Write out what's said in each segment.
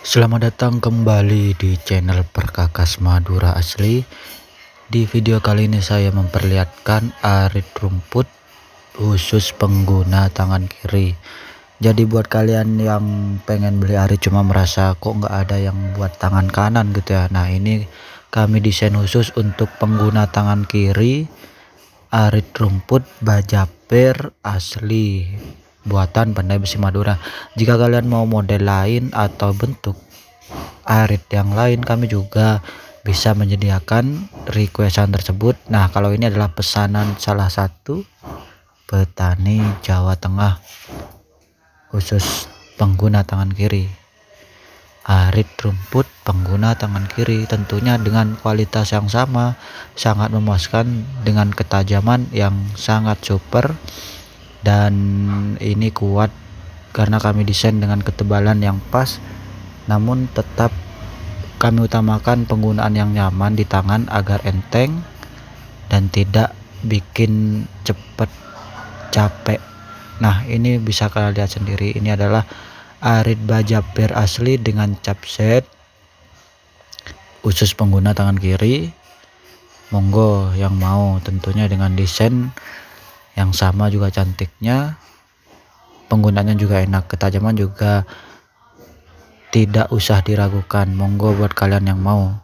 Selamat datang kembali di channel Perkakas Madura Asli. Di video kali ini saya memperlihatkan arit rumput khusus pengguna tangan kiri. Jadi buat kalian yang pengen beli arit cuma merasa kok nggak ada yang buat tangan kanan gitu ya. Nah ini kami desain khusus untuk pengguna tangan kiri arit rumput baja bajaper asli buatan pandai besi Madura. Jika kalian mau model lain atau bentuk arit yang lain, kami juga bisa menyediakan requestan tersebut. Nah, kalau ini adalah pesanan salah satu petani Jawa Tengah khusus pengguna tangan kiri. Arit rumput pengguna tangan kiri tentunya dengan kualitas yang sama sangat memuaskan dengan ketajaman yang sangat super dan ini kuat karena kami desain dengan ketebalan yang pas namun tetap kami utamakan penggunaan yang nyaman di tangan agar enteng dan tidak bikin cepet capek nah ini bisa kalian lihat sendiri ini adalah arit baja per asli dengan cap set khusus pengguna tangan kiri monggo yang mau tentunya dengan desain yang sama juga cantiknya penggunanya juga enak ketajaman juga tidak usah diragukan monggo buat kalian yang mau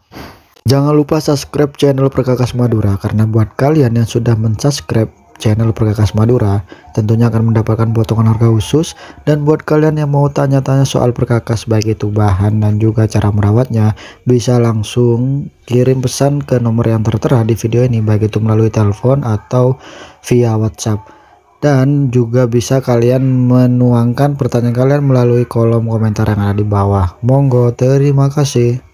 jangan lupa subscribe channel perkakas madura karena buat kalian yang sudah mensubscribe channel Perkakas Madura tentunya akan mendapatkan potongan harga khusus dan buat kalian yang mau tanya-tanya soal perkakas baik itu bahan dan juga cara merawatnya bisa langsung kirim pesan ke nomor yang tertera di video ini baik itu melalui telepon atau via WhatsApp dan juga bisa kalian menuangkan pertanyaan kalian melalui kolom komentar yang ada di bawah. Monggo, terima kasih.